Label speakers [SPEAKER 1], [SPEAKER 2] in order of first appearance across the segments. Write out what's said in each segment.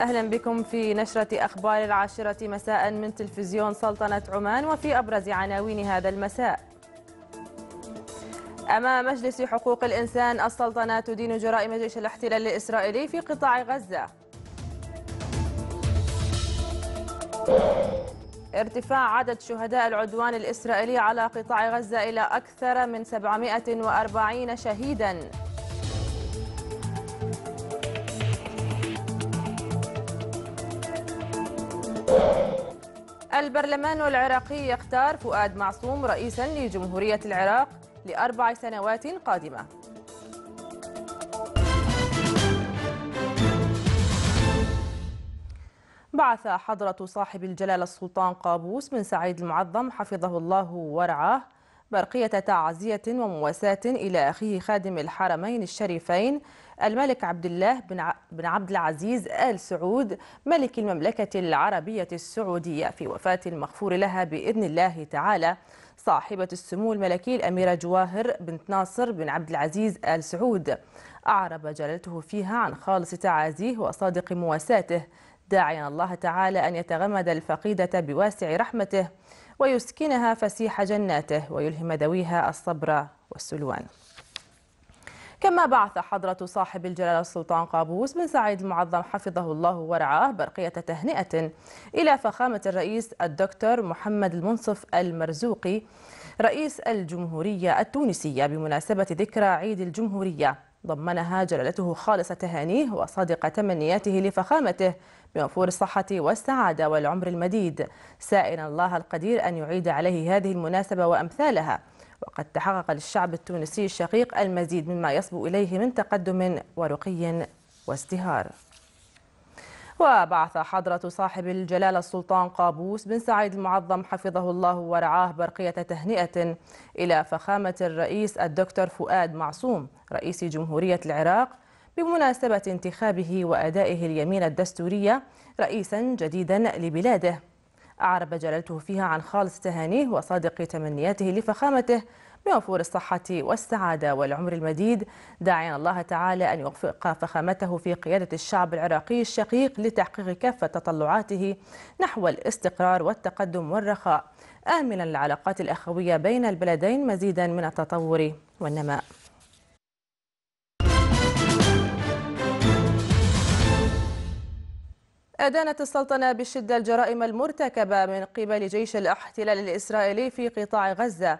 [SPEAKER 1] أهلا بكم في نشرة أخبار العاشرة مساء من تلفزيون سلطنة عمان وفي أبرز عناوين هذا المساء أمام مجلس حقوق الإنسان السلطنة تدين جرائم جيش الاحتلال الإسرائيلي في قطاع غزة ارتفاع عدد شهداء العدوان الإسرائيلي على قطاع غزة إلى أكثر من 740 شهيداً البرلمان العراقي يختار فؤاد معصوم رئيسا لجمهورية العراق لأربع سنوات قادمة بعث حضرة صاحب الجلالة السلطان قابوس بن سعيد المعظم حفظه الله ورعاه برقية تعزية ومواساة إلى أخيه خادم الحرمين الشريفين الملك عبد الله بن عبد العزيز آل سعود ملك المملكة العربية السعودية في وفاة المغفور لها بإذن الله تعالى صاحبة السمو الملكي الأميرة جواهر بنت ناصر بن عبد العزيز آل سعود أعرب جلالته فيها عن خالص تعازيه وصادق مواساته داعيا الله تعالى أن يتغمد الفقيدة بواسع رحمته ويسكنها فسيح جناته ويلهم ذويها الصبر والسلوان كما بعث حضرة صاحب الجلالة السلطان قابوس بن سعيد المعظم حفظه الله ورعاه برقية تهنئة إلى فخامة الرئيس الدكتور محمد المنصف المرزوقي رئيس الجمهورية التونسية بمناسبة ذكرى عيد الجمهورية ضمنها جلالته خالص تهانيه وصادق تمنياته لفخامته بوفور الصحة والسعادة والعمر المديد سائلا الله القدير أن يعيد عليه هذه المناسبة وأمثالها وقد تحقق للشعب التونسي الشقيق المزيد مما يصبو إليه من تقدم ورقي وازدهار وبعث حضرة صاحب الجلالة السلطان قابوس بن سعيد المعظم حفظه الله ورعاه برقية تهنئة إلى فخامة الرئيس الدكتور فؤاد معصوم رئيس جمهورية العراق بمناسبة انتخابه وأدائه اليمين الدستورية رئيسا جديدا لبلاده أعرب جلالته فيها عن خالص تهانيه وصادق تمنياته لفخامته بوفور الصحة والسعادة والعمر المديد داعيا الله تعالى أن يوفق فخامته في قيادة الشعب العراقي الشقيق لتحقيق كافة تطلعاته نحو الاستقرار والتقدم والرخاء آملا العلاقات الأخوية بين البلدين مزيدا من التطور والنماء أدانت السلطنة بشدة الجرائم المرتكبة من قبل جيش الاحتلال الإسرائيلي في قطاع غزة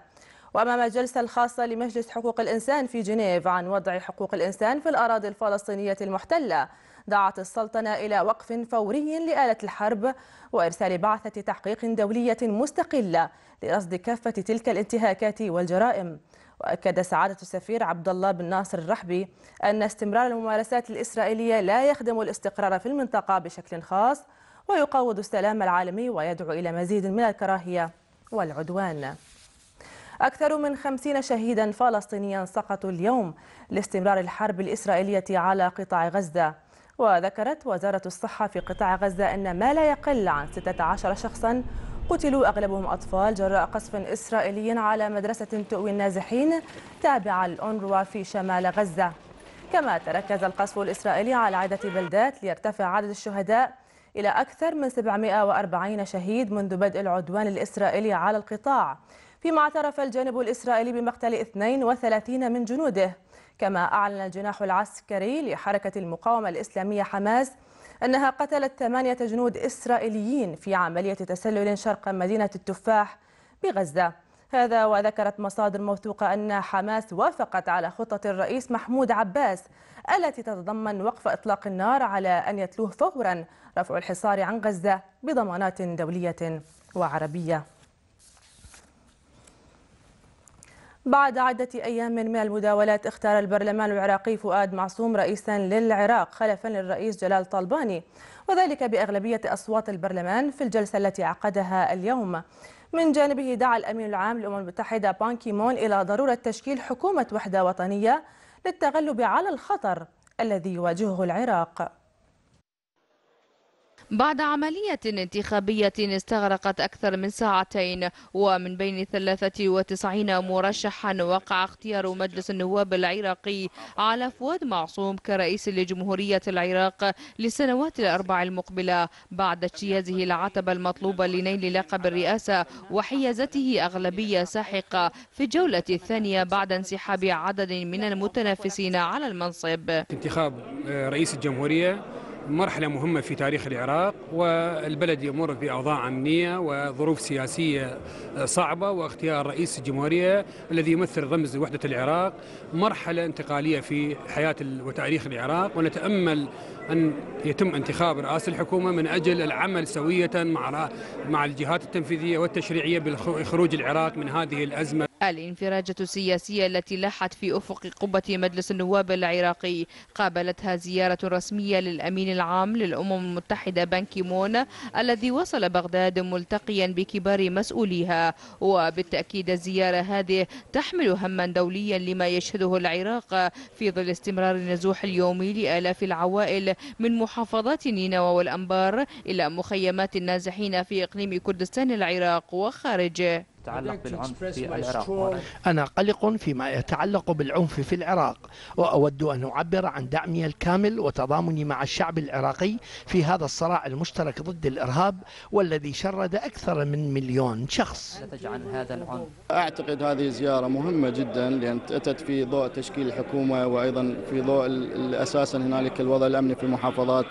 [SPEAKER 1] وأمام الجلسة الخاصة لمجلس حقوق الإنسان في جنيف عن وضع حقوق الإنسان في الأراضي الفلسطينية المحتلة دعت السلطنة إلى وقف فوري لآلة الحرب وإرسال بعثة تحقيق دولية مستقلة لرصد كافة تلك الانتهاكات والجرائم واكد سعاده السفير عبد الله بن ناصر الرحبي ان استمرار الممارسات الاسرائيليه لا يخدم الاستقرار في المنطقه بشكل خاص ويقوض السلام العالمي ويدعو الى مزيد من الكراهيه والعدوان أكثر من خمسين شهيدا فلسطينيا سقطوا اليوم لاستمرار الحرب الإسرائيلية على قطاع غزة وذكرت وزارة الصحة في قطاع غزة أن ما لا يقل عن 16 شخصا قتلوا أغلبهم أطفال جراء قصف إسرائيلي على مدرسة تؤوي النازحين تابعة لأونروا في شمال غزة كما تركز القصف الإسرائيلي على عدة بلدات ليرتفع عدد الشهداء إلى أكثر من 740 شهيد منذ بدء العدوان الإسرائيلي على القطاع فيما اعترف الجانب الإسرائيلي بمقتل 32 من جنوده كما أعلن الجناح العسكري لحركة المقاومة الإسلامية حماس أنها قتلت ثمانية جنود إسرائيليين في عملية تسلل شرق مدينة التفاح بغزة هذا وذكرت مصادر موثوقة أن حماس وافقت على خطة الرئيس محمود عباس التي تتضمن وقف إطلاق النار على أن يتلوه فورا رفع الحصار عن غزة بضمانات دولية وعربية بعد عدة أيام من المداولات اختار البرلمان العراقي فؤاد معصوم رئيسا للعراق خلفا للرئيس جلال طالباني وذلك بأغلبية أصوات البرلمان في الجلسة التي عقدها اليوم من جانبه دعا الأمين العام للأمم المتحدة بانكي مون إلى ضرورة تشكيل حكومة وحدة وطنية للتغلب على الخطر الذي يواجهه العراق بعد
[SPEAKER 2] عملية انتخابية استغرقت أكثر من ساعتين ومن بين 93 مرشحا وقع اختيار مجلس النواب العراقي على فؤاد معصوم كرئيس لجمهورية العراق للسنوات الأربع المقبلة بعد اجتيازه العتبة المطلوبة لنيل لقب الرئاسة وحيازته أغلبية ساحقة في الجولة الثانية بعد انسحاب عدد من المتنافسين على
[SPEAKER 3] المنصب انتخاب آه، رئيس الجمهورية مرحلة مهمة في تاريخ العراق والبلد يمر بأوضاع أمنية وظروف سياسية صعبة واختيار رئيس الجمهورية الذي يمثل رمز وحدة العراق مرحلة انتقالية في حياة وتاريخ العراق ونتأمل أن يتم انتخاب رئاسة الحكومة من أجل العمل سوية مع مع الجهات التنفيذية والتشريعية بخروج العراق من هذه الأزمة
[SPEAKER 2] الانفراجة السياسية التي لاحت في أفق قبة مجلس النواب العراقي قابلتها زيارة رسمية للأمين العام للأمم المتحدة مون الذي وصل بغداد ملتقيا بكبار مسؤوليها وبالتأكيد الزيارة هذه تحمل هما دوليا لما يشهده العراق في ظل استمرار النزوح اليومي لآلاف العوائل من محافظات نينوى والأنبار إلى مخيمات النازحين في إقليم كردستان العراق وخارجه تتعلق بالعنف في
[SPEAKER 4] العراق أنا قلق فيما يتعلق بالعنف في العراق وأود أن أعبر عن دعمي الكامل وتضامني مع الشعب العراقي في هذا الصراع المشترك ضد الإرهاب والذي شرد أكثر من مليون شخص
[SPEAKER 5] أعتقد هذه زيارة مهمة جدا لأن أتت في ضوء تشكيل الحكومة وأيضا في ضوء أساسا هنالك الوضع الأمني في المحافظات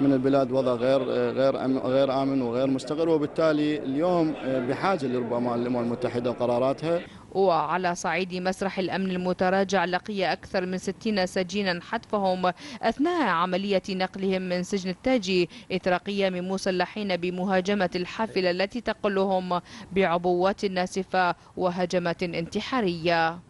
[SPEAKER 5] من البلاد وضع غير غير غير آمن وغير مستقر وبالتالي اليوم آه، بحاجة لربما الامم المتحده
[SPEAKER 6] وقراراتها
[SPEAKER 2] وعلى صعيد مسرح الأمن المتراجع لقي أكثر من 60 سجينا حتفهم أثناء عملية نقلهم من سجن التاجي إثر قيام مسلحين بمهاجمة الحافلة التي تقلهم بعبوات ناسفة وهجمات انتحارية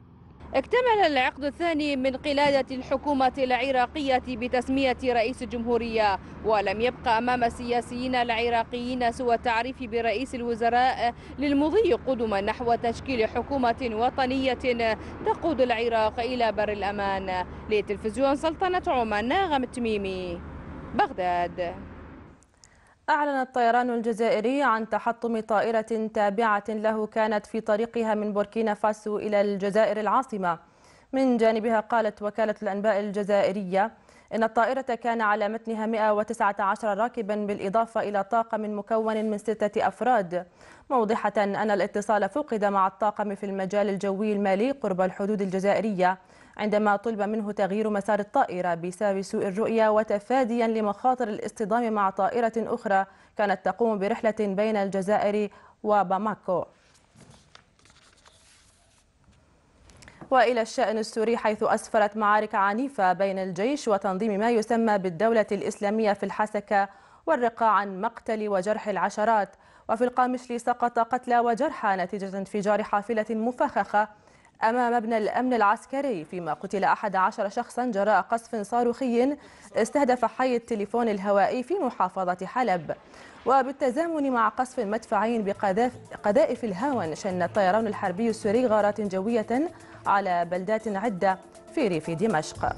[SPEAKER 2] اكتمل العقد الثاني من قلادة الحكومة العراقية بتسمية رئيس الجمهورية ولم يبقى أمام السياسيين العراقيين سوى التعريف برئيس الوزراء للمضي قدما نحو تشكيل حكومة وطنية تقود العراق إلى بر الأمان لتلفزيون سلطنة عمان ناغم التميمي
[SPEAKER 1] بغداد أعلن الطيران الجزائري عن تحطم طائرة تابعة له كانت في طريقها من بوركينا فاسو إلى الجزائر العاصمة من جانبها قالت وكالة الأنباء الجزائرية إن الطائرة كان على متنها 119 راكبا بالإضافة إلى طاقم مكون من ستة أفراد موضحة أن الاتصال فقد مع الطاقم في المجال الجوي المالي قرب الحدود الجزائرية عندما طلب منه تغيير مسار الطائرة بسبب سوء الرؤية وتفاديا لمخاطر الاصطدام مع طائرة أخرى كانت تقوم برحلة بين الجزائر وباماكو وإلى الشأن السوري حيث أسفرت معارك عنيفة بين الجيش وتنظيم ما يسمى بالدولة الإسلامية في الحسكة والرقاع عن مقتل وجرح العشرات وفي القامشلي سقط قتلى وجرحى نتيجة انفجار حافلة مفخخة أمام مبنى الأمن العسكري فيما قتل أحد عشر شخصا جراء قصف صاروخي استهدف حي التليفون الهوائي في محافظة حلب وبالتزامن مع قصف مدفعي بقذائف الهاون شن الطيران الحربي السوري غارات جوية على بلدات عدة في ريف دمشق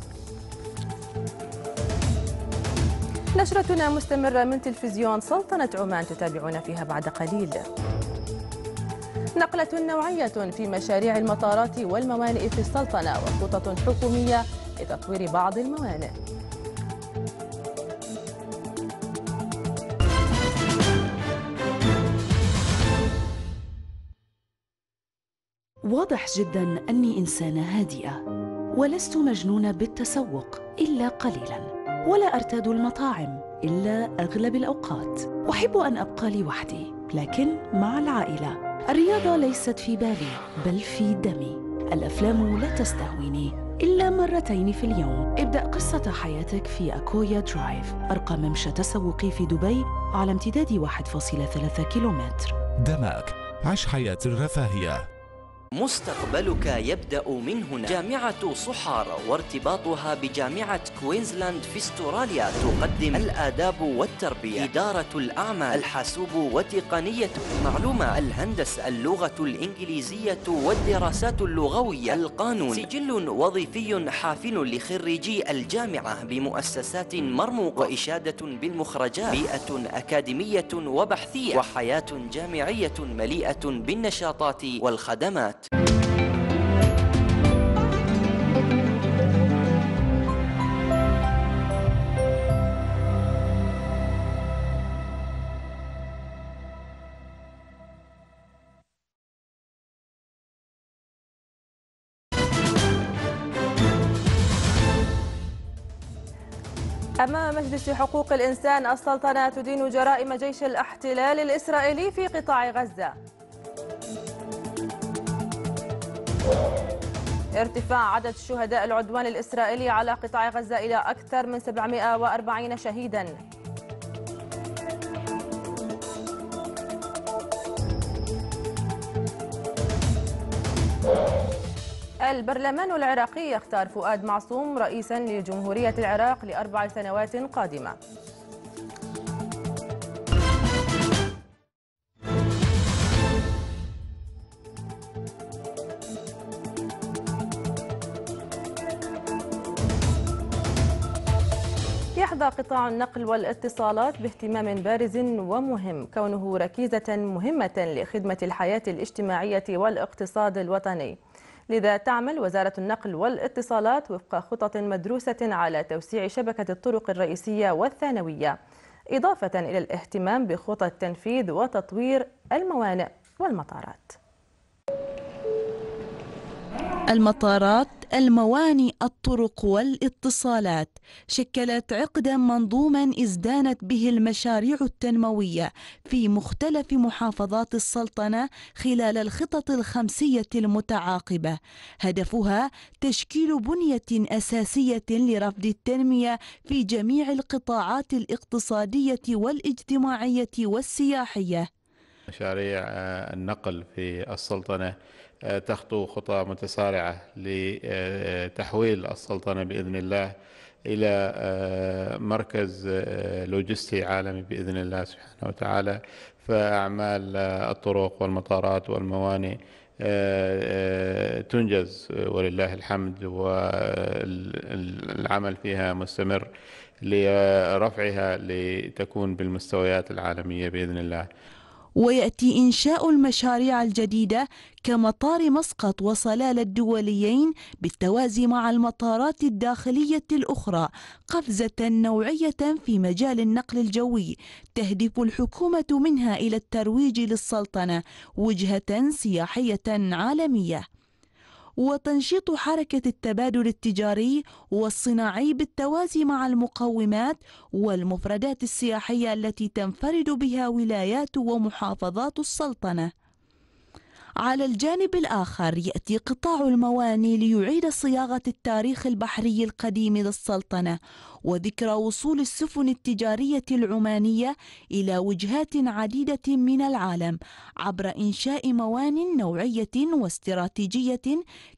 [SPEAKER 1] نشرتنا مستمرة من تلفزيون سلطنة عمان تتابعون فيها بعد قليل نقلة نوعية في مشاريع المطارات والموانئ في السلطنة وخطط حكومية لتطوير بعض الموانئ
[SPEAKER 7] واضح جدا أني إنسانة هادئة ولست مجنونة بالتسوق إلا قليلا ولا أرتاد المطاعم إلا أغلب الأوقات أحب أن أبقى لوحدي لكن مع العائلة الرياضة ليست في بالي بل في دمي الأفلام لا تستهويني إلا مرتين في اليوم ابدأ قصة حياتك في أكويا درايف أرقى ممشى تسوقي في دبي على امتداد 1.3 كيلومتر
[SPEAKER 8] دمك عش حياة الرفاهية
[SPEAKER 9] مستقبلك يبدأ من هنا جامعة صحار وارتباطها بجامعة كوينزلاند في استراليا تقدم الآداب والتربية إدارة الأعمال الحاسوب وتقنية المعلومة الهندسة اللغة الإنجليزية والدراسات اللغوية القانون سجل وظيفي حافل لخريجي الجامعة بمؤسسات مرموقة وإشادة بالمخرجات بيئة أكاديمية وبحثية وحياة جامعية مليئة بالنشاطات والخدمات
[SPEAKER 1] أمام مجلس حقوق الإنسان السلطنة تدين جرائم جيش الاحتلال الإسرائيلي في قطاع غزة ارتفاع عدد شهداء العدوان الإسرائيلي على قطاع غزة إلى أكثر من 740 شهيداً البرلمان العراقي يختار فؤاد معصوم رئيسا لجمهورية العراق لأربع سنوات قادمة يحظى قطاع النقل والاتصالات باهتمام بارز ومهم كونه ركيزة مهمة لخدمة الحياة الاجتماعية والاقتصاد الوطني لذا تعمل وزارة النقل والاتصالات وفق خطط مدروسة على توسيع شبكة الطرق الرئيسية والثانوية إضافة إلى الاهتمام بخطط تنفيذ وتطوير الموانئ والمطارات
[SPEAKER 9] المطارات المواني الطرق والاتصالات شكلت عقدا منظوما ازدانت به المشاريع التنمويه في مختلف محافظات السلطنه خلال الخطط الخمسيه المتعاقبه هدفها تشكيل بنيه اساسيه لرفض التنميه في جميع القطاعات الاقتصاديه والاجتماعيه والسياحيه
[SPEAKER 5] مشاريع آه، النقل في السلطنه تخطو خطى متسارعة لتحويل السلطنة بإذن الله إلى آه، مركز آه، لوجستي عالمي بإذن الله سبحانه وتعالى فأعمال آه، الطرق والمطارات والموانئ تنجز ولله الحمد والعمل فيها مستمر لرفعها لتكون بالمستويات العالمية بإذن الله
[SPEAKER 9] ويأتي إنشاء المشاريع الجديدة كمطار مسقط وصلال الدوليين بالتوازي مع المطارات الداخلية الأخرى قفزة نوعية في مجال النقل الجوي تهدف الحكومة منها إلى الترويج للسلطنة وجهة سياحية عالمية وتنشيط حركة التبادل التجاري والصناعي بالتوازي مع المقومات والمفردات السياحية التي تنفرد بها ولايات ومحافظات السلطنة على الجانب الآخر يأتي قطاع المواني ليعيد صياغة التاريخ البحري القديم للسلطنة وذكرى وصول السفن التجارية العمانية إلى وجهات عديدة من العالم عبر إنشاء موان نوعية واستراتيجية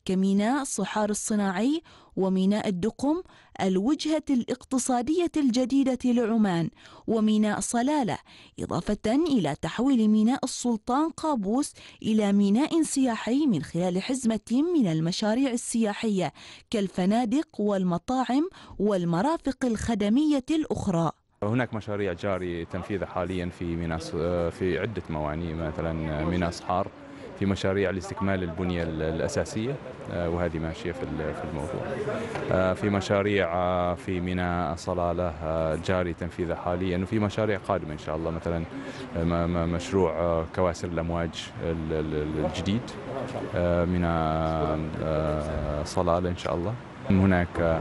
[SPEAKER 9] كميناء صحار الصناعي وميناء الدقم الوجهة الاقتصادية الجديدة لعمان وميناء صلالة إضافة إلى تحويل ميناء السلطان قابوس إلى ميناء سياحي من خلال حزمة من المشاريع السياحية كالفنادق والمطاعم والمرافق الخدمية الأخرى
[SPEAKER 2] هناك مشاريع جاري تنفيذها حاليا في ميناء في عده موانئ مثلا ميناء صحار في مشاريع لاستكمال البنية الأساسية آه، وهذه ماشية في الموضوع آه، في مشاريع آه، في ميناء صلالة جاري تنفيذها حاليا وفي مشاريع قادمة إن شاء الله مثلا مشروع كواسر الأمواج الجديد ميناء صلالة إن شاء الله هناك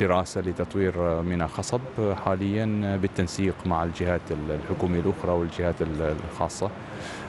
[SPEAKER 2] دراسة لتطوير ميناء خصب حاليا بالتنسيق مع الجهات الحكومية الأخرى والجهات الخاصة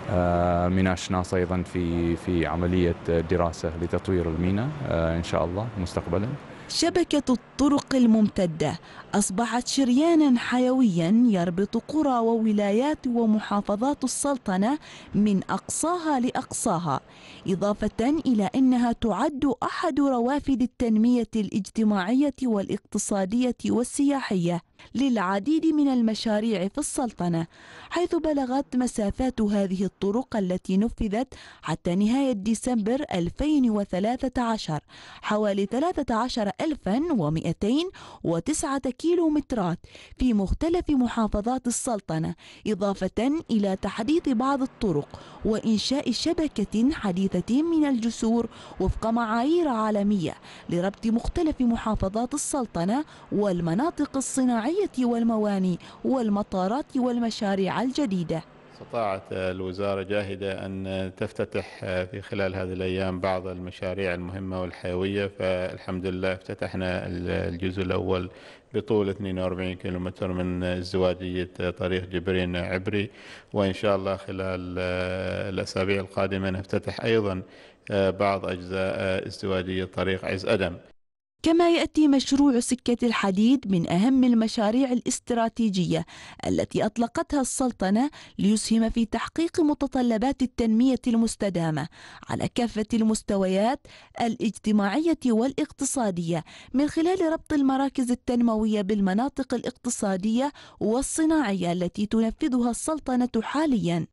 [SPEAKER 2] آه، ميناء شناص أيضا في في عملية دراسة لتطوير الميناء آه، إن شاء الله مستقبلا
[SPEAKER 9] شبكة الطرق الممتدة أصبحت شريانا حيويا يربط قرى وولايات ومحافظات السلطنة من أقصاها لأقصاها إضافة إلى أنها تعد أحد روافد التنمية الاجتماعية والاقتصادية والسياحية للعديد من المشاريع في السلطنة حيث بلغت مسافات هذه الطرق التي نفذت حتى نهاية ديسمبر 2013 حوالي 13209 كيلومترات في مختلف محافظات السلطنة إضافة إلى تحديث بعض الطرق وإنشاء شبكة حديثة من الجسور وفق معايير عالمية لربط مختلف محافظات السلطنة والمناطق الصناعية الزراعية والمواني والمطارات والمشاريع الجديدة
[SPEAKER 5] استطاعت الوزارة جاهدة أن تفتتح في خلال هذه الأيام بعض المشاريع المهمة والحيوية فالحمد لله افتتحنا الجزء الأول بطول 42 كيلومتر من ازدواجية طريق جبرين عبري وإن شاء الله خلال الأسابيع القادمة نفتتح أيضا بعض أجزاء ازدواجية طريق عز أدم
[SPEAKER 9] كما يأتي مشروع سكة الحديد من أهم المشاريع الاستراتيجية التي أطلقتها السلطنة ليسهم في تحقيق متطلبات التنمية المستدامة على كافة المستويات الاجتماعية والاقتصادية من خلال ربط المراكز التنموية بالمناطق الاقتصادية والصناعية التي تنفذها السلطنة حالياً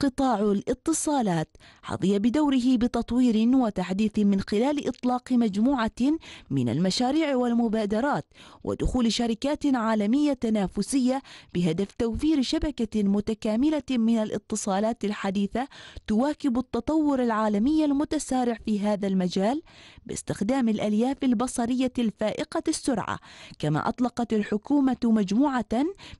[SPEAKER 9] قطاع الاتصالات حظي بدوره بتطوير وتحديث من خلال إطلاق مجموعة من المشاريع والمبادرات ودخول شركات عالمية تنافسية بهدف توفير شبكة متكاملة من الاتصالات الحديثة تواكب التطور العالمي المتسارع في هذا المجال باستخدام الألياف البصرية الفائقة السرعة كما أطلقت الحكومة مجموعة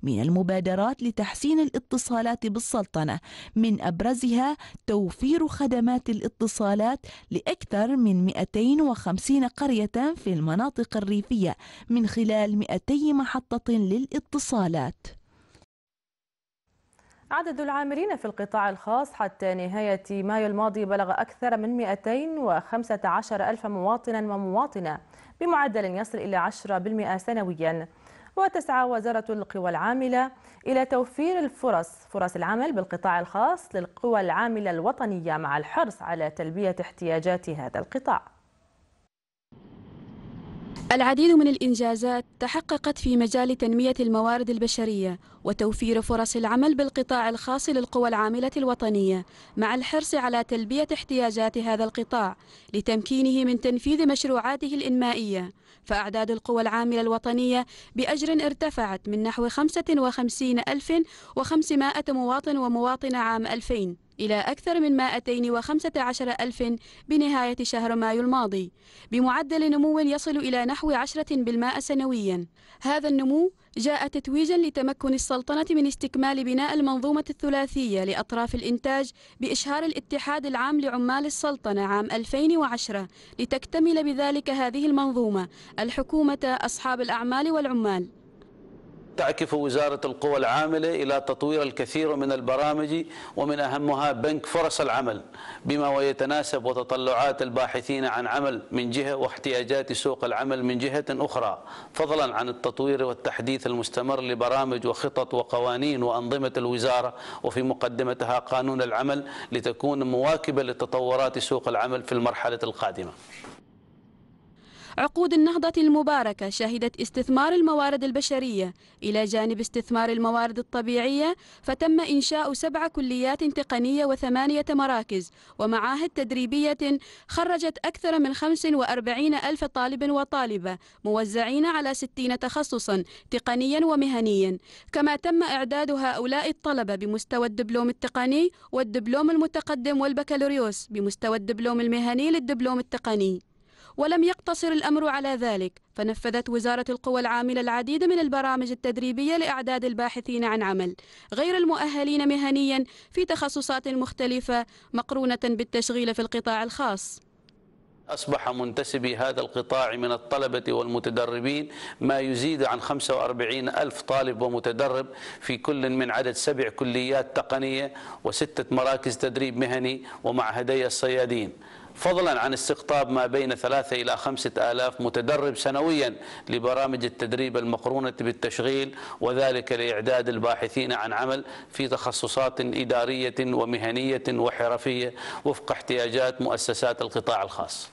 [SPEAKER 9] من المبادرات لتحسين الاتصالات بالسلطنة من أبرزها توفير خدمات الاتصالات لأكثر من 250 قرية في المناطق الريفية من خلال 200 محطة للاتصالات
[SPEAKER 1] عدد العاملين في القطاع الخاص حتى نهاية مايو الماضي بلغ أكثر من 215 ألف مواطنا ومواطنة بمعدل يصل إلى 10% سنويا وتسعى وزارة القوى العاملة إلى توفير الفرص فرص العمل بالقطاع الخاص للقوى العاملة الوطنية مع الحرص على تلبية احتياجات هذا القطاع
[SPEAKER 3] العديد من الإنجازات تحققت في مجال تنمية الموارد البشرية وتوفير فرص العمل بالقطاع الخاص للقوى العاملة الوطنية مع الحرص على تلبية احتياجات هذا القطاع لتمكينه من تنفيذ مشروعاته الإنمائية فأعداد القوى العاملة الوطنية بأجر ارتفعت من نحو 55 ألف وخمسمائة مواطن ومواطنة عام 2000 إلى أكثر من 215 ألف بنهاية شهر مايو الماضي بمعدل نمو يصل إلى نحو 10% سنويا هذا النمو جاء تتويجا لتمكن السلطنة من استكمال بناء المنظومة الثلاثية لأطراف الإنتاج بإشهار الاتحاد العام لعمال السلطنة عام 2010 لتكتمل بذلك هذه المنظومة الحكومة أصحاب الأعمال والعمال
[SPEAKER 4] تعكف وزارة القوى العاملة إلى تطوير الكثير من البرامج ومن أهمها بنك فرص العمل بما ويتناسب وتطلعات الباحثين عن عمل من جهة واحتياجات سوق العمل من جهة أخرى فضلا عن التطوير والتحديث المستمر لبرامج وخطط وقوانين وأنظمة الوزارة وفي مقدمتها قانون العمل لتكون مواكبة لتطورات سوق العمل في المرحلة القادمة
[SPEAKER 3] عقود النهضة المباركة شهدت استثمار الموارد البشرية إلى جانب استثمار الموارد الطبيعية فتم إنشاء سبع كليات تقنية وثمانية مراكز ومعاهد تدريبية خرجت أكثر من 45 ألف طالب وطالبة موزعين على 60 تخصصا تقنيا ومهنيا كما تم إعداد هؤلاء الطلبة بمستوى الدبلوم التقني والدبلوم المتقدم والبكالوريوس بمستوى الدبلوم المهني للدبلوم التقني ولم يقتصر الأمر على ذلك فنفذت وزارة القوى العاملة العديد من البرامج التدريبية لإعداد الباحثين عن عمل غير المؤهلين مهنيا في تخصصات مختلفة مقرونة بالتشغيل في القطاع الخاص
[SPEAKER 4] أصبح منتسبي هذا القطاع من الطلبة والمتدربين ما يزيد عن 45 ألف طالب ومتدرب في كل من عدد سبع كليات تقنية وستة مراكز تدريب مهني ومعهدي الصيادين فضلا عن استقطاب ما بين ثلاثة إلى خمسة آلاف متدرب سنويا لبرامج التدريب المقرونة بالتشغيل وذلك لإعداد الباحثين عن عمل في تخصصات إدارية ومهنية وحرفية وفق احتياجات مؤسسات القطاع الخاص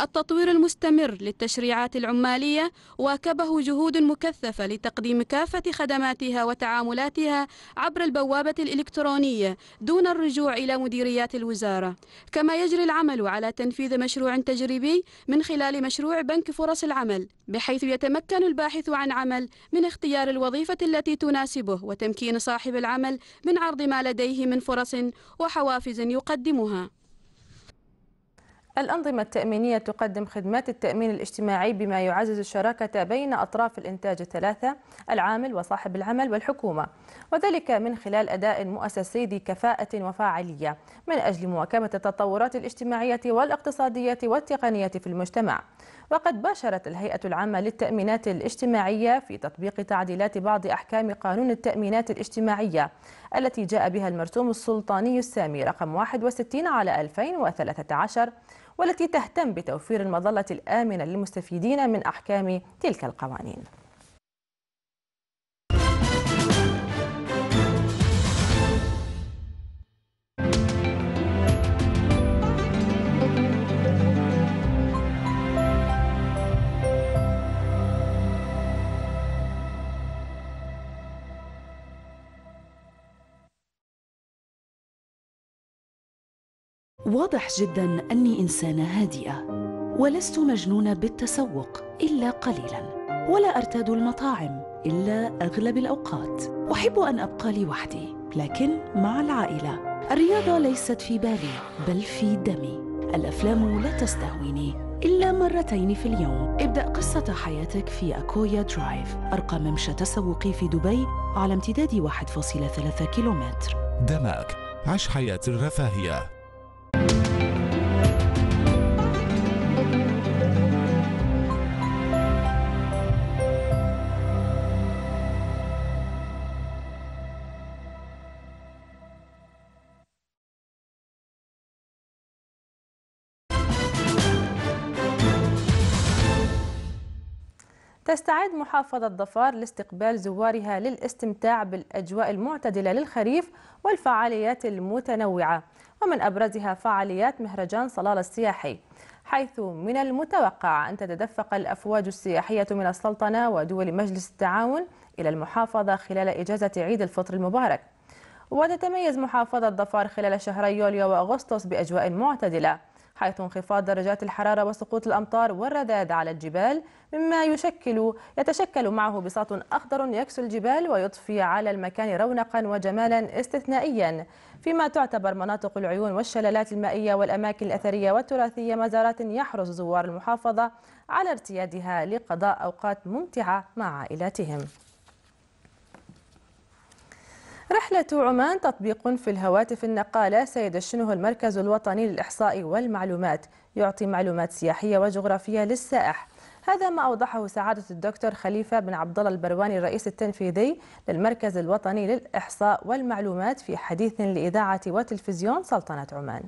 [SPEAKER 3] التطوير المستمر للتشريعات العمالية واكبه جهود مكثفة لتقديم كافة خدماتها وتعاملاتها عبر البوابة الإلكترونية دون الرجوع إلى مديريات الوزارة كما يجري العمل على تنفيذ مشروع تجريبي من خلال مشروع بنك فرص العمل بحيث يتمكن الباحث عن عمل من اختيار الوظيفة التي تناسبه وتمكين صاحب العمل من عرض ما لديه من فرص وحوافز يقدمها
[SPEAKER 1] الأنظمة التأمينية تقدم خدمات التأمين الاجتماعي بما يعزز الشراكة بين أطراف الإنتاج الثلاثة العامل وصاحب العمل والحكومة وذلك من خلال أداء مؤسسي ذي كفاءة وفاعلية من أجل مواكبة التطورات الاجتماعية والاقتصادية والتقنية في المجتمع وقد باشرت الهيئة العامة للتأمينات الاجتماعية في تطبيق تعديلات بعض أحكام قانون التأمينات الاجتماعية التي جاء بها المرسوم السلطاني السامي رقم 61 على 2013 والتي تهتم بتوفير المظلة الآمنة للمستفيدين من أحكام تلك القوانين
[SPEAKER 7] واضح جدا اني انسانه هادئه ولست مجنونه بالتسوق الا قليلا ولا ارتاد المطاعم الا اغلب الاوقات احب ان ابقى لوحدي لكن مع العائله الرياضه ليست في بالي بل في دمي الافلام لا تستهويني الا مرتين في اليوم ابدا قصه حياتك في اكويا درايف ارقى ممشى تسوقي في دبي على امتداد 1.3 كيلومتر
[SPEAKER 8] دمك عش حياه الرفاهيه
[SPEAKER 1] تستعد محافظة ظفار لاستقبال زوارها للاستمتاع بالأجواء المعتدلة للخريف والفعاليات المتنوعة ومن أبرزها فعاليات مهرجان صلالة السياحي حيث من المتوقع أن تتدفق الأفواج السياحية من السلطنة ودول مجلس التعاون إلى المحافظة خلال إجازة عيد الفطر المبارك وتتميز محافظة ظفار خلال شهري يوليو وأغسطس بأجواء معتدلة حيث انخفاض درجات الحرارة وسقوط الأمطار والرذاذ على الجبال مما يشكل يتشكل معه بساط أخضر يكسو الجبال ويضفي على المكان رونقا وجمالا استثنائيا فيما تعتبر مناطق العيون والشلالات المائية والأماكن الأثرية والتراثية مزارات يحرص زوار المحافظة على ارتيادها لقضاء أوقات ممتعة مع عائلاتهم رحلة عمان تطبيق في الهواتف النقالة سيدشنه المركز الوطني للإحصاء والمعلومات يعطي معلومات سياحية وجغرافية للسائح هذا ما أوضحه سعادة الدكتور خليفة بن عبد الله البرواني الرئيس التنفيذي للمركز الوطني للإحصاء والمعلومات في حديث لإذاعة وتلفزيون سلطنة عمان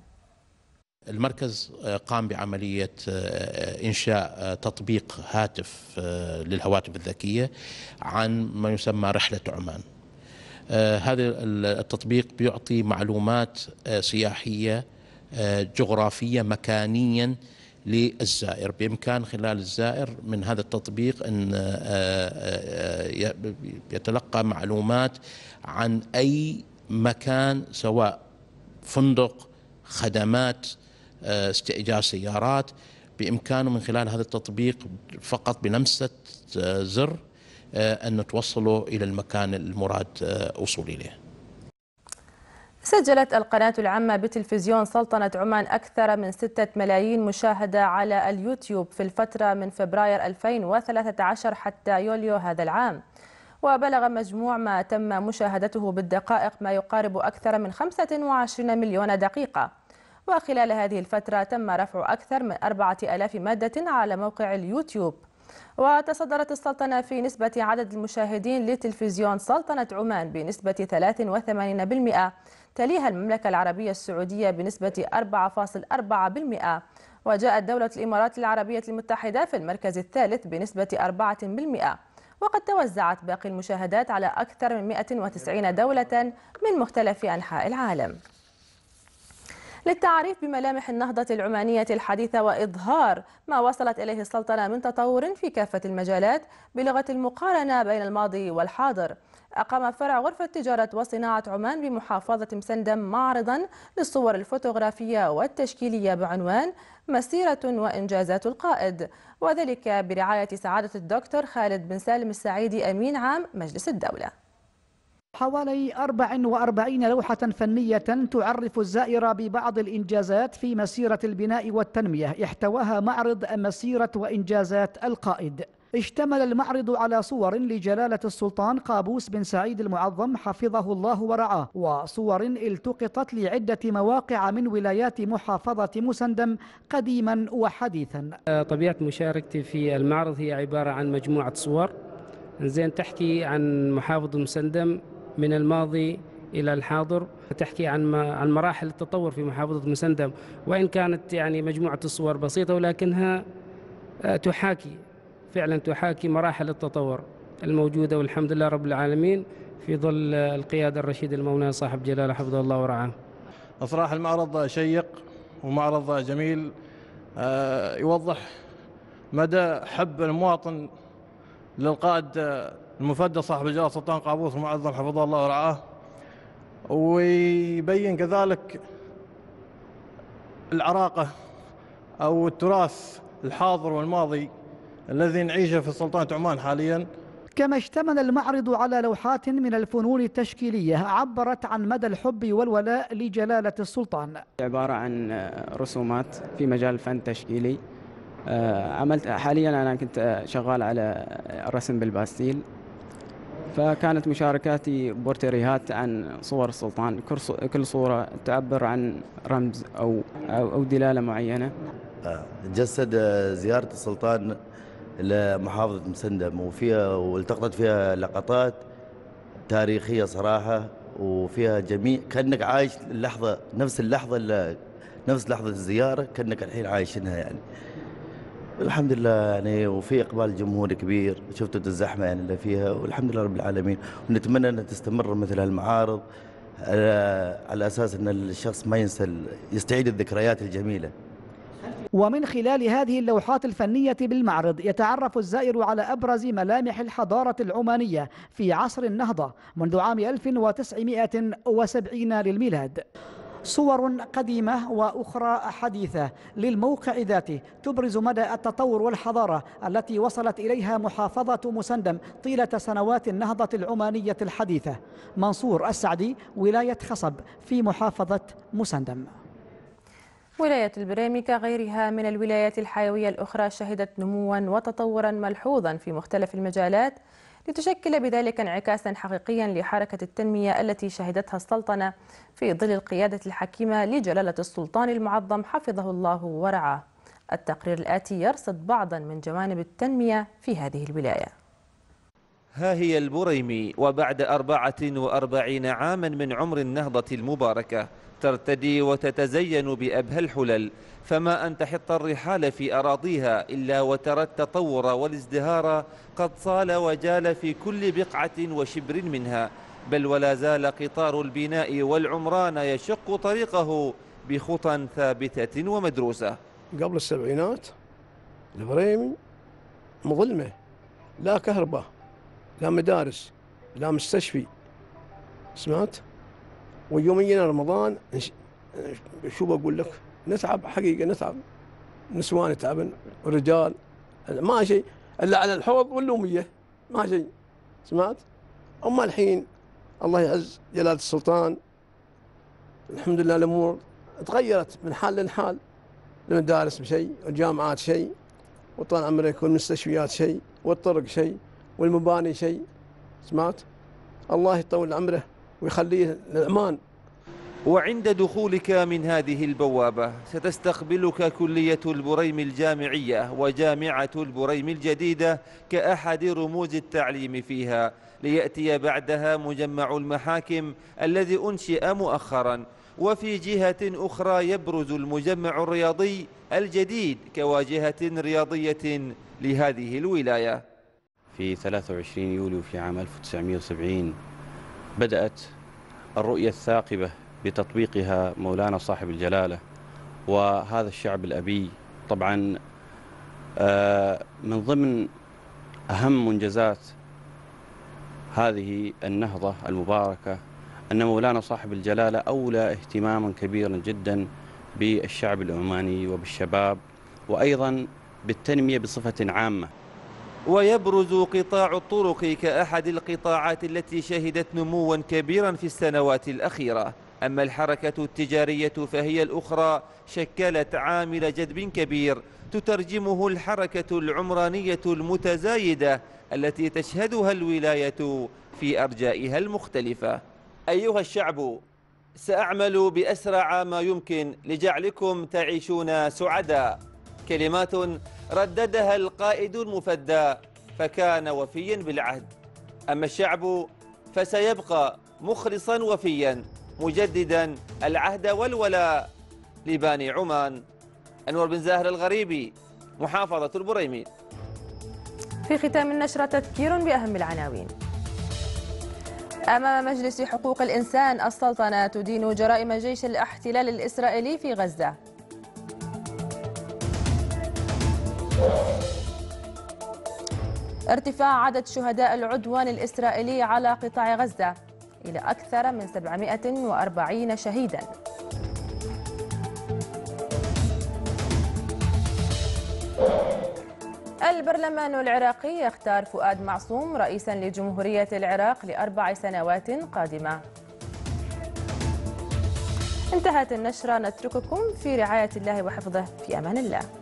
[SPEAKER 4] المركز قام بعملية آه، إنشاء آه، تطبيق هاتف آه، للهواتف الذكية عن ما يسمى رحلة عمان آه، هذا التطبيق بيعطي معلومات آه، سياحية آه، جغرافية مكانيا للزائر بإمكان خلال الزائر من هذا التطبيق أن يتلقى معلومات عن أي مكان سواء فندق خدمات استئجار سيارات بإمكانه من خلال هذا التطبيق فقط بلمسة زر آه، أن توصله إلى المكان المراد آه، وصول إليه
[SPEAKER 1] سجلت القناة العامة بتلفزيون سلطنة عمان أكثر من 6 ملايين مشاهدة على اليوتيوب في الفترة من فبراير 2013 حتى يوليو هذا العام وبلغ مجموع ما تم مشاهدته بالدقائق ما يقارب أكثر من 25 مليون دقيقة وخلال هذه الفترة تم رفع أكثر من 4000 مادة على موقع اليوتيوب وتصدرت السلطنة في نسبة عدد المشاهدين لتلفزيون سلطنة عمان بنسبة 83% تليها المملكة العربية السعودية بنسبة 4.4% وجاءت دولة الإمارات العربية المتحدة في المركز الثالث بنسبة 4% وقد توزعت باقي المشاهدات على أكثر من 190 دولة من مختلف أنحاء العالم للتعريف بملامح النهضة العمانية الحديثة وإظهار ما وصلت إليه السلطنة من تطور في كافة المجالات بلغة المقارنة بين الماضي والحاضر أقام فرع غرفة تجارة وصناعة عمان بمحافظة مسندم معرضا للصور الفوتوغرافية والتشكيلية بعنوان مسيرة وإنجازات القائد وذلك برعاية سعادة الدكتور خالد بن سالم السعيدي أمين عام مجلس الدولة
[SPEAKER 6] حوالي 44 لوحة فنية تعرف الزائر ببعض الإنجازات في مسيرة البناء والتنمية احتواها معرض مسيرة وإنجازات القائد اشتمل المعرض على صور لجلالة السلطان قابوس بن سعيد المعظم حفظه الله ورعاه وصور التقطت لعدة مواقع من ولايات محافظة مسندم قديما وحديثا
[SPEAKER 8] طبيعة مشاركتي في
[SPEAKER 4] المعرض هي عبارة عن مجموعة صور زين تحكي عن محافظ مسندم من الماضي الى الحاضر تحكي عن عن مراحل التطور في محافظه مسندم وان كانت يعني مجموعه الصور بسيطه ولكنها
[SPEAKER 8] آه، تحاكي
[SPEAKER 4] فعلا تحاكي مراحل التطور الموجوده والحمد لله رب العالمين في ظل القياده الرشيد المولى صاحب جلاله حفظه الله ورعاه. صراحه المعرض شيق ومعرض جميل آه، يوضح مدى حب المواطن للقائد آه، المفدى صاحب الجلالة سلطان قابوس المعظم حفظه الله ورعاه ويبين كذلك العراقة أو التراث الحاضر والماضي الذي نعيشه في سلطنة عمان حالياً
[SPEAKER 6] كما اشتمل المعرض على لوحات من الفنون التشكيلية عبرت عن مدى الحب والولاء لجلالة السلطان
[SPEAKER 7] عبارة عن رسومات في مجال الفن التشكيلي آه، عملت حاليا أنا كنت شغال على الرسم بالباستيل فكانت مشاركاتي بورتريهات عن صور السلطان كل صورة تعبر عن رمز أو أو دلالة معينة
[SPEAKER 4] آه، جسد آه، زيارة السلطان لمحافظة مسندم وفيها والتقطت فيها لقطات تاريخية صراحة وفيها جميع كأنك عايش اللحظة نفس اللحظة نفس لحظة الزيارة كأنك الحين عايشينها يعني الحمد لله يعني وفي اقبال جمهور كبير شفتوا الزحمه يعني اللي فيها والحمد لله رب العالمين ونتمنى ان تستمر مثل هالمعارض آه، على اساس ان الشخص ما ينسى يستعيد الذكريات الجميله
[SPEAKER 6] ومن خلال هذه اللوحات الفنية بالمعرض يتعرف الزائر على أبرز ملامح الحضارة العمانية في عصر النهضة منذ عام 1970 للميلاد صور قديمة وأخرى حديثة للموقع ذاته تبرز مدى التطور والحضارة التي وصلت إليها محافظة مسندم طيلة سنوات النهضة العمانية الحديثة منصور السعدي ولاية خصب في محافظة مسندم
[SPEAKER 1] ولاية البريمي كغيرها من الولايات الحيوية الأخرى شهدت نموا وتطورا ملحوظا في مختلف المجالات لتشكل بذلك انعكاسا حقيقيا لحركة التنمية التي شهدتها السلطنة في ظل القيادة الحكيمة لجلالة السلطان المعظم حفظه الله ورعاه التقرير الآتي يرصد بعضا من جوانب التنمية في هذه الولاية
[SPEAKER 8] ها هي البريمي وبعد أربعة وأربعين عاما من عمر النهضة المباركة ترتدي وتتزين بأبهى الحلل فما أن تحط الرحال في أراضيها إلا وترى التطور والازدهار قد صال وجال في كل بقعة وشبر منها بل ولا زال قطار البناء والعمران يشق طريقه بخطى ثابتة ومدروسة
[SPEAKER 4] قبل السبعينات البريمي مظلمة لا كهرباء لا مدارس لا مستشفي سمعت واليوم يجينا رمضان شو بقول لك نتعب حقيقه نتعب نسوان يتعبن رجال ما شيء الا على الحوض واللوميه ما شيء سمعت اما الحين الله يعز جلاله السلطان الحمد لله الامور تغيرت من حال لحال المدارس بشيء والجامعات شيء وطال عمرك والمستشفيات شيء والطرق شيء والمباني شيء سمعت الله يطول عمره ويخليه للأمان
[SPEAKER 8] وعند دخولك من هذه البوابة ستستقبلك كلية البريم الجامعية وجامعة البريم الجديدة كأحد رموز التعليم فيها ليأتي بعدها مجمع المحاكم الذي أنشئ مؤخرا وفي جهة أخرى يبرز المجمع الرياضي الجديد كواجهة رياضية لهذه الولاية
[SPEAKER 4] في 23 يوليو في عام 1970 بدأت الرؤية الثاقبة بتطبيقها مولانا صاحب الجلالة وهذا الشعب الأبي طبعا آه، من ضمن أهم منجزات هذه النهضة المباركة أن مولانا صاحب الجلالة أولى اهتماما كبيرا جدا
[SPEAKER 8] بالشعب العماني وبالشباب وأيضا بالتنمية بصفة عامة ويبرز قطاع الطرق كأحد القطاعات التي شهدت نموا كبيرا في السنوات الأخيرة أما الحركة التجارية فهي الأخرى شكلت عامل جذب كبير تترجمه الحركة العمرانية المتزايدة التي تشهدها الولاية في أرجائها المختلفة أيها الشعب سأعمل بأسرع ما يمكن لجعلكم تعيشون سعداء كلمات رددها القائد المفدى فكان وفيا بالعهد أما الشعب فسيبقى مخلصا وفيا مجددا العهد والولاء لباني عمان أنور بن زاهر الغريبي محافظة البريمي
[SPEAKER 1] في ختام النشرة تذكير بأهم العناوين أمام مجلس حقوق الإنسان السلطنة تدين جرائم جيش الاحتلال الإسرائيلي في غزة ارتفاع عدد شهداء العدوان الإسرائيلي على قطاع غزة إلى أكثر من 740 شهيدا البرلمان العراقي يختار فؤاد معصوم رئيسا لجمهورية العراق لأربع سنوات قادمة انتهت النشرة نترككم في رعاية الله وحفظه في أمان الله